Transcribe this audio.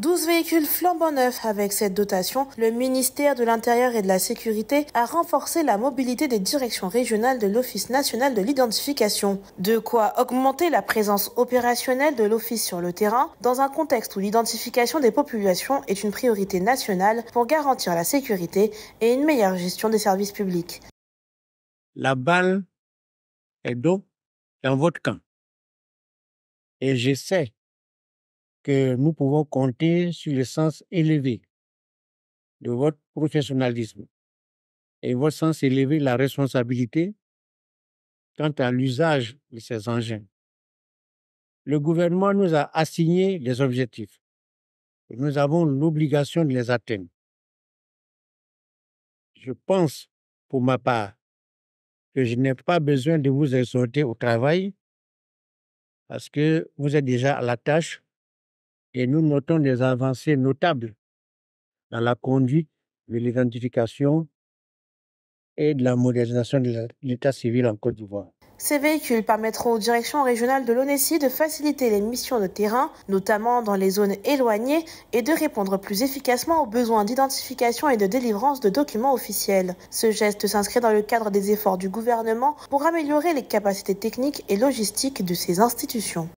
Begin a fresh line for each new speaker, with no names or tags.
12 véhicules flambant neufs avec cette dotation, le ministère de l'Intérieur et de la Sécurité a renforcé la mobilité des directions régionales de l'Office national de l'identification. De quoi augmenter la présence opérationnelle de l'Office sur le terrain dans un contexte où l'identification des populations est une priorité nationale pour garantir la sécurité et une meilleure gestion des services publics.
La balle est donc dans
votre camp. Et j'essaie que nous pouvons compter
sur le sens élevé de votre professionnalisme et votre sens élevé de la responsabilité quant à l'usage de ces engins. Le gouvernement nous a assigné les objectifs et nous avons l'obligation de les atteindre. Je pense, pour ma part, que je n'ai pas besoin de vous exhorter au travail parce que vous êtes déjà à la tâche et nous notons des avancées notables dans la conduite de l'identification et de la modernisation de l'état civil en Côte d'Ivoire.
Ces véhicules permettront aux directions régionales de l'ONESI de faciliter les missions de terrain, notamment dans les zones éloignées, et de répondre plus efficacement aux besoins d'identification et de délivrance de documents officiels. Ce geste s'inscrit dans le cadre des efforts du gouvernement pour améliorer les capacités techniques et logistiques de ces institutions.